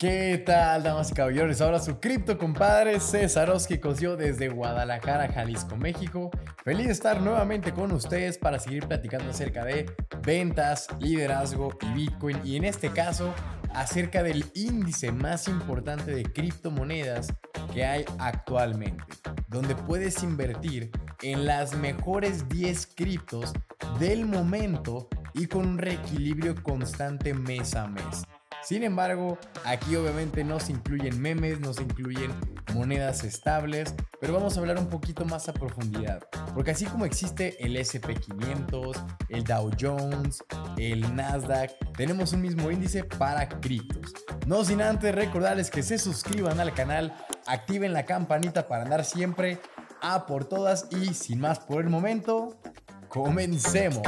¿Qué tal, damas y caballeros? Ahora su cripto compadre César yo desde Guadalajara, Jalisco, México. Feliz de estar nuevamente con ustedes para seguir platicando acerca de ventas, liderazgo y Bitcoin. Y en este caso, acerca del índice más importante de criptomonedas que hay actualmente, donde puedes invertir en las mejores 10 criptos del momento y con un reequilibrio constante mes a mes. Sin embargo, aquí obviamente no se incluyen memes, no se incluyen monedas estables, pero vamos a hablar un poquito más a profundidad, porque así como existe el SP500, el Dow Jones, el Nasdaq, tenemos un mismo índice para criptos. No sin antes recordarles que se suscriban al canal, activen la campanita para andar siempre a por todas y sin más por el momento, comencemos.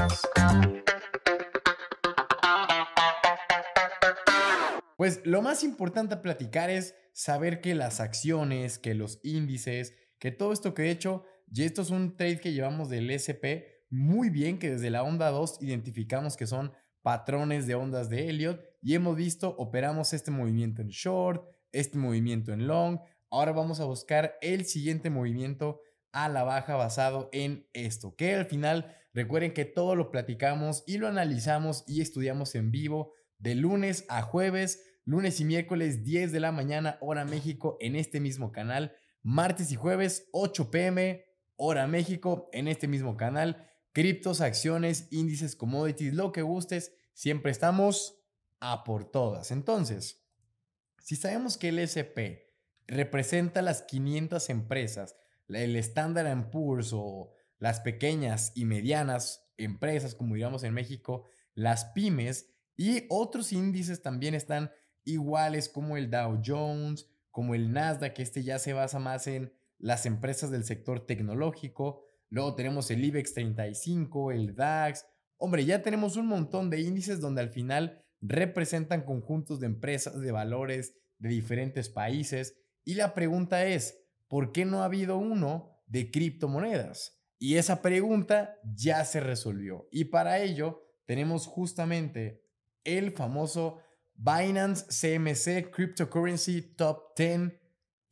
Pues lo más importante a platicar es saber que las acciones, que los índices, que todo esto que he hecho, y esto es un trade que llevamos del SP muy bien, que desde la onda 2 identificamos que son patrones de ondas de Elliot y hemos visto, operamos este movimiento en short, este movimiento en long. Ahora vamos a buscar el siguiente movimiento a la baja basado en esto, que al final recuerden que todo lo platicamos y lo analizamos y estudiamos en vivo de lunes a jueves lunes y miércoles 10 de la mañana, hora México, en este mismo canal, martes y jueves 8 pm, hora México, en este mismo canal, criptos, acciones, índices, commodities, lo que gustes, siempre estamos a por todas. Entonces, si sabemos que el SP representa las 500 empresas, el Standard Poor's o las pequeñas y medianas empresas, como diríamos en México, las pymes y otros índices también están iguales como el Dow Jones, como el Nasdaq, que este ya se basa más en las empresas del sector tecnológico. Luego tenemos el IBEX 35, el DAX. Hombre, ya tenemos un montón de índices donde al final representan conjuntos de empresas, de valores, de diferentes países. Y la pregunta es, ¿por qué no ha habido uno de criptomonedas? Y esa pregunta ya se resolvió. Y para ello tenemos justamente el famoso Binance CMC Cryptocurrency Top 10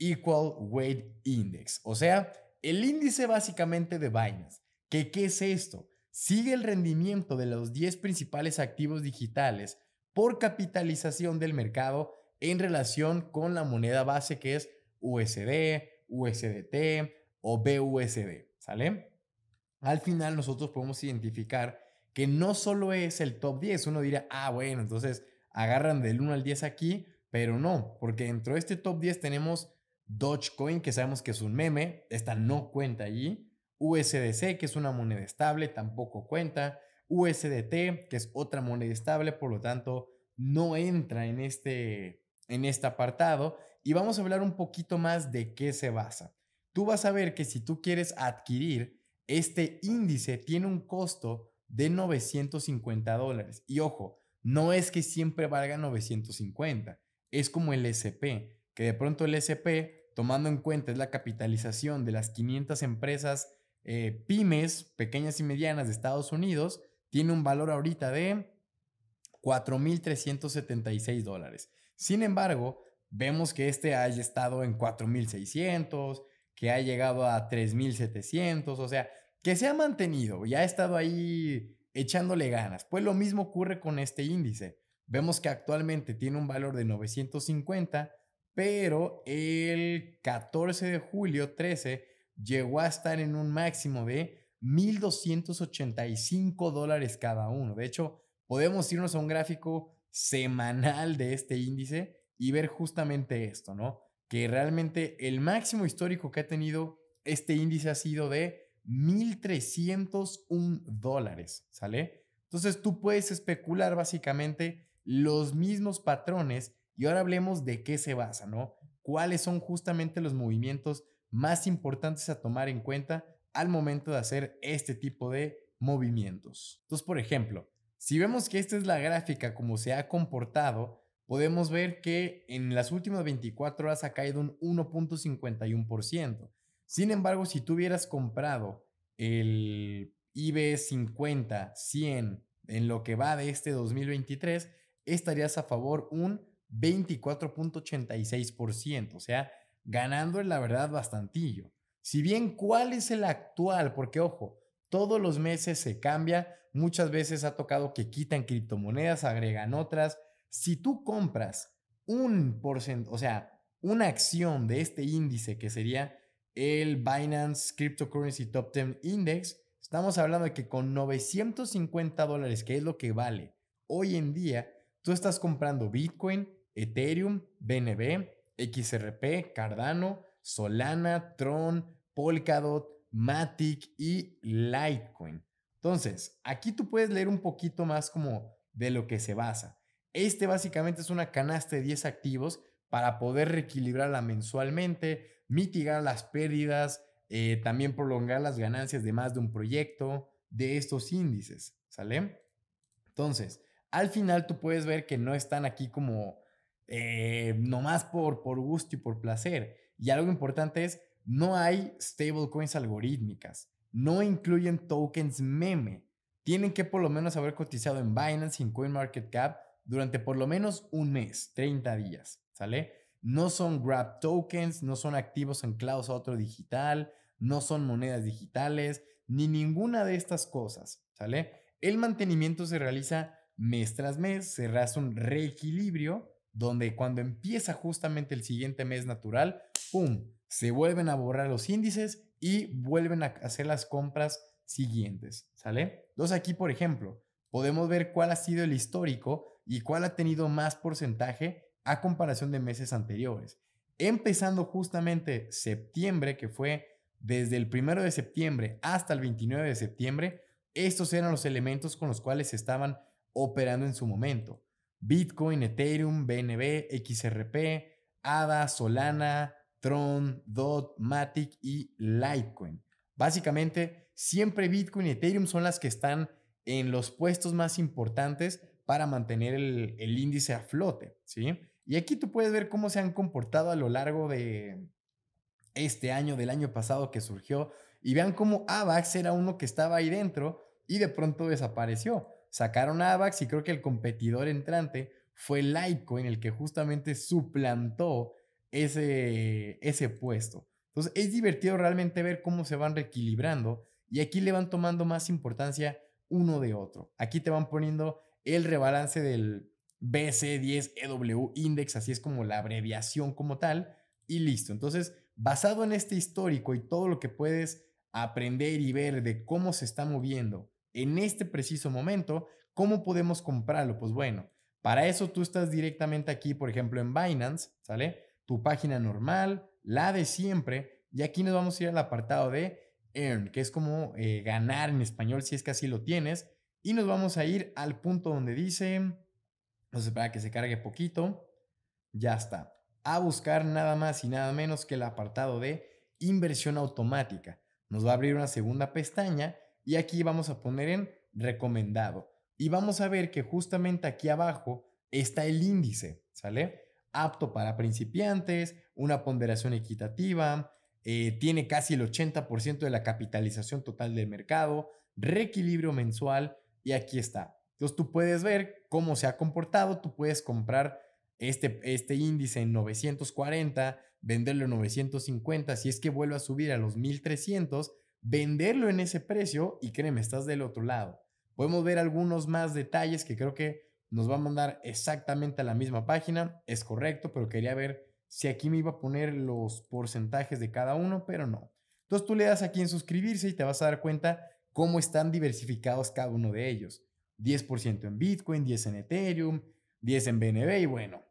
Equal Weight Index. O sea, el índice básicamente de Binance. ¿Qué, ¿Qué es esto? Sigue el rendimiento de los 10 principales activos digitales por capitalización del mercado en relación con la moneda base que es USD, USDT o BUSD. ¿Sale? Al final nosotros podemos identificar que no solo es el top 10, uno dirá, ah, bueno, entonces agarran del 1 al 10 aquí, pero no, porque dentro de este top 10 tenemos Dogecoin, que sabemos que es un meme, esta no cuenta allí, USDC, que es una moneda estable, tampoco cuenta, USDT, que es otra moneda estable, por lo tanto, no entra en este, en este apartado. Y vamos a hablar un poquito más de qué se basa. Tú vas a ver que si tú quieres adquirir, este índice tiene un costo de 950 dólares. Y ojo, no es que siempre valga 950, es como el SP, que de pronto el SP, tomando en cuenta es la capitalización de las 500 empresas eh, pymes, pequeñas y medianas de Estados Unidos, tiene un valor ahorita de 4.376 dólares. Sin embargo, vemos que este ha estado en 4.600, que ha llegado a 3.700, o sea, que se ha mantenido y ha estado ahí echándole ganas. Pues lo mismo ocurre con este índice. Vemos que actualmente tiene un valor de 950, pero el 14 de julio 13 llegó a estar en un máximo de 1.285 dólares cada uno. De hecho, podemos irnos a un gráfico semanal de este índice y ver justamente esto, ¿no? Que realmente el máximo histórico que ha tenido este índice ha sido de 1.301 dólares, ¿sale? Entonces tú puedes especular básicamente los mismos patrones y ahora hablemos de qué se basa, ¿no? ¿Cuáles son justamente los movimientos más importantes a tomar en cuenta al momento de hacer este tipo de movimientos? Entonces, por ejemplo, si vemos que esta es la gráfica como se ha comportado, podemos ver que en las últimas 24 horas ha caído un 1.51%. Sin embargo, si tú hubieras comprado el IB 50, 100 en lo que va de este 2023, estarías a favor un 24.86%, o sea, ganando en la verdad bastantillo. Si bien, ¿cuál es el actual? Porque ojo, todos los meses se cambia, muchas veces ha tocado que quitan criptomonedas, agregan otras. Si tú compras un porcentaje, o sea, una acción de este índice que sería el Binance Cryptocurrency Top 10 Index, estamos hablando de que con 950 dólares, que es lo que vale hoy en día, tú estás comprando Bitcoin, Ethereum, BNB, XRP, Cardano, Solana, Tron, Polkadot, Matic y Litecoin. Entonces, aquí tú puedes leer un poquito más como de lo que se basa. Este básicamente es una canasta de 10 activos para poder reequilibrarla mensualmente, mitigar las pérdidas, eh, también prolongar las ganancias de más de un proyecto de estos índices, ¿sale? Entonces, al final tú puedes ver que no están aquí como eh, nomás por, por gusto y por placer. Y algo importante es, no hay stablecoins algorítmicas, no incluyen tokens meme. Tienen que por lo menos haber cotizado en Binance y en CoinMarketCap durante por lo menos un mes, 30 días, ¿sale? No son grab tokens, no son activos anclados a otro digital, no son monedas digitales, ni ninguna de estas cosas, ¿sale? El mantenimiento se realiza mes tras mes, se realiza un reequilibrio donde cuando empieza justamente el siguiente mes natural, ¡pum! Se vuelven a borrar los índices y vuelven a hacer las compras siguientes, ¿sale? Entonces aquí, por ejemplo, podemos ver cuál ha sido el histórico y cuál ha tenido más porcentaje a comparación de meses anteriores. Empezando justamente septiembre, que fue desde el 1 de septiembre hasta el 29 de septiembre, estos eran los elementos con los cuales se estaban operando en su momento. Bitcoin, Ethereum, BNB, XRP, ADA, Solana, Tron, DOT, Matic y Litecoin. Básicamente, siempre Bitcoin y Ethereum son las que están en los puestos más importantes para mantener el, índice a flote, ¿sí? Y aquí tú puedes ver cómo se han comportado a lo largo de este año, del año pasado que surgió, y vean cómo AVAX era uno que estaba ahí dentro y de pronto desapareció. Sacaron a AVAX y creo que el competidor entrante fue en el que justamente suplantó ese, ese puesto. Entonces es divertido realmente ver cómo se van reequilibrando y aquí le van tomando más importancia uno de otro. Aquí te van poniendo el rebalance del BC10EW e Index, así es como la abreviación como tal, y listo. Entonces, basado en este histórico y todo lo que puedes aprender y ver de cómo se está moviendo en este preciso momento, ¿cómo podemos comprarlo? Pues bueno, para eso tú estás directamente aquí, por ejemplo, en Binance, ¿sale? Tu página normal, la de siempre, y aquí nos vamos a ir al apartado de earn, que es como eh, ganar en español, si es que así lo tienes, y nos vamos a ir al punto donde dice entonces, para que se cargue poquito, ya está. A buscar nada más y nada menos que el apartado de inversión automática. Nos va a abrir una segunda pestaña y aquí vamos a poner en recomendado. Y vamos a ver que justamente aquí abajo está el índice, ¿sale? Apto para principiantes, una ponderación equitativa, eh, tiene casi el 80% de la capitalización total del mercado, reequilibrio mensual y aquí está, entonces tú puedes ver cómo se ha comportado, tú puedes comprar este, este índice en 940, venderlo en 950, si es que vuelve a subir a los 1300, venderlo en ese precio y créeme, estás del otro lado. Podemos ver algunos más detalles que creo que nos va a mandar exactamente a la misma página, es correcto, pero quería ver si aquí me iba a poner los porcentajes de cada uno, pero no. Entonces tú le das aquí en suscribirse y te vas a dar cuenta cómo están diversificados cada uno de ellos. 10% en Bitcoin, 10 en Ethereum, 10 en BNB y bueno,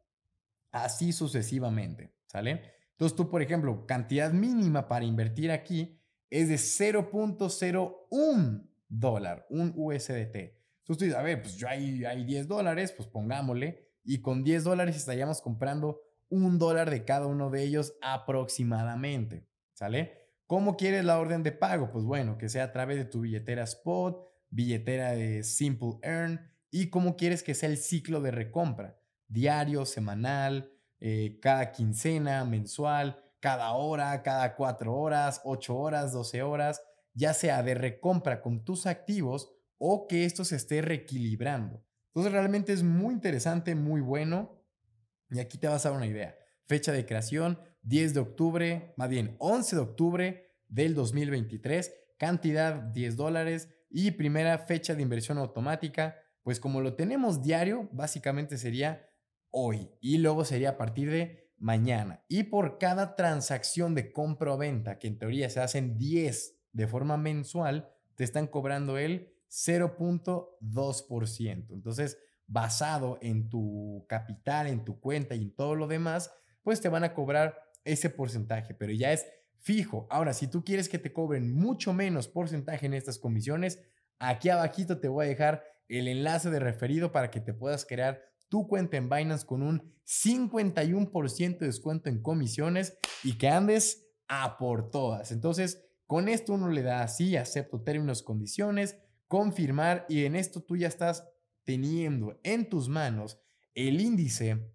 así sucesivamente, ¿sale? Entonces tú, por ejemplo, cantidad mínima para invertir aquí es de 0.01 dólar, un USDT. Entonces tú dices, a ver, pues yo hay, hay 10 dólares, pues pongámosle, y con 10 dólares estaríamos comprando un dólar de cada uno de ellos aproximadamente, ¿sale? ¿Cómo quieres la orden de pago? Pues bueno, que sea a través de tu billetera spot, billetera de Simple Earn y cómo quieres que sea el ciclo de recompra, diario, semanal, eh, cada quincena, mensual, cada hora, cada cuatro horas, ocho horas, doce horas, ya sea de recompra con tus activos o que esto se esté reequilibrando. Entonces realmente es muy interesante, muy bueno. Y aquí te vas a dar una idea. Fecha de creación, 10 de octubre, más bien 11 de octubre del 2023, cantidad 10 dólares, y primera fecha de inversión automática, pues como lo tenemos diario, básicamente sería hoy y luego sería a partir de mañana. Y por cada transacción de compra o venta, que en teoría se hacen 10 de forma mensual, te están cobrando el 0.2%. Entonces, basado en tu capital, en tu cuenta y en todo lo demás, pues te van a cobrar ese porcentaje, pero ya es fijo. Ahora, si tú quieres que te cobren mucho menos porcentaje en estas comisiones, aquí abajito te voy a dejar el enlace de referido para que te puedas crear tu cuenta en Binance con un 51% de descuento en comisiones y que andes a por todas. Entonces, con esto uno le da así, acepto términos, condiciones, confirmar y en esto tú ya estás teniendo en tus manos el índice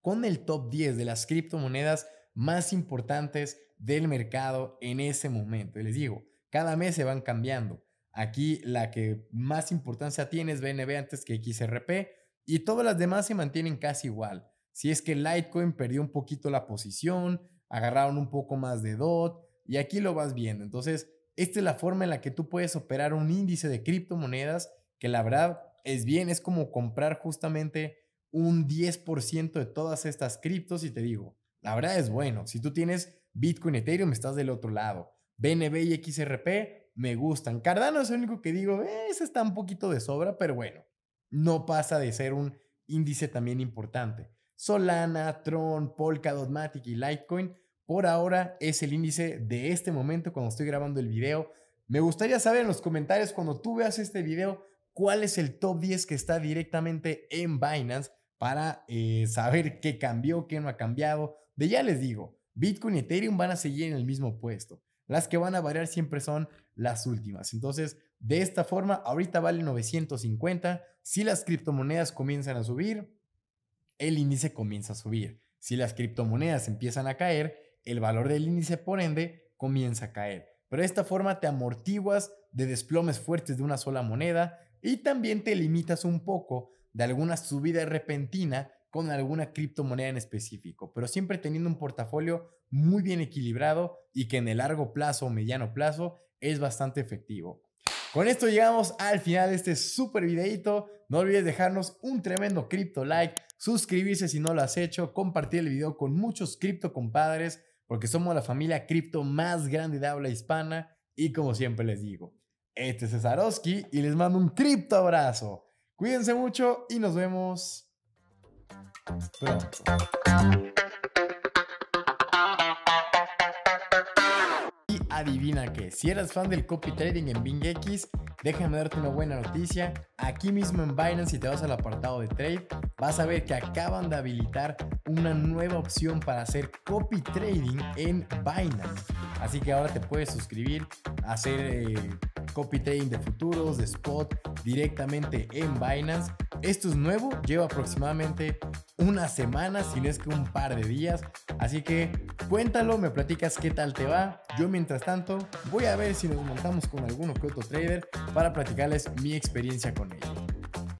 con el top 10 de las criptomonedas más importantes del mercado en ese momento. Y les digo, cada mes se van cambiando. Aquí la que más importancia tiene es BNB antes que XRP y todas las demás se mantienen casi igual. Si es que Litecoin perdió un poquito la posición, agarraron un poco más de DOT y aquí lo vas viendo. Entonces, esta es la forma en la que tú puedes operar un índice de criptomonedas que la verdad es bien, es como comprar justamente un 10% de todas estas criptos y te digo, la verdad es bueno. Si tú tienes Bitcoin, Ethereum, estás del otro lado. BNB y XRP me gustan. Cardano es el único que digo, eh, ese está un poquito de sobra, pero bueno, no pasa de ser un índice también importante. Solana, Tron, Polkadot, Matic y Litecoin por ahora es el índice de este momento cuando estoy grabando el video. Me gustaría saber en los comentarios cuando tú veas este video cuál es el top 10 que está directamente en Binance para eh, saber qué cambió, qué no ha cambiado, de ya les digo, Bitcoin y Ethereum van a seguir en el mismo puesto. Las que van a variar siempre son las últimas. Entonces, de esta forma, ahorita vale 950. Si las criptomonedas comienzan a subir, el índice comienza a subir. Si las criptomonedas empiezan a caer, el valor del índice, por ende, comienza a caer. Pero de esta forma te amortiguas de desplomes fuertes de una sola moneda y también te limitas un poco de alguna subida repentina con alguna criptomoneda en específico, pero siempre teniendo un portafolio muy bien equilibrado y que en el largo plazo o mediano plazo es bastante efectivo. Con esto llegamos al final de este super videito. No olvides dejarnos un tremendo cripto like, suscribirse si no lo has hecho, compartir el video con muchos cripto compadres, porque somos la familia cripto más grande de habla hispana. Y como siempre les digo, este es Oski. y les mando un cripto abrazo. Cuídense mucho y nos vemos y adivina que, si eras fan del copy trading en BingX, déjame darte una buena noticia. Aquí mismo en Binance, si te vas al apartado de trade, vas a ver que acaban de habilitar una nueva opción para hacer copy trading en Binance. Así que ahora te puedes suscribir, hacer eh, copy trading de futuros, de spot, directamente en Binance. Esto es nuevo, lleva aproximadamente una semana, si no es que un par de días. Así que cuéntalo, me platicas qué tal te va. Yo mientras tanto voy a ver si nos montamos con alguno que otro trader para platicarles mi experiencia con ellos.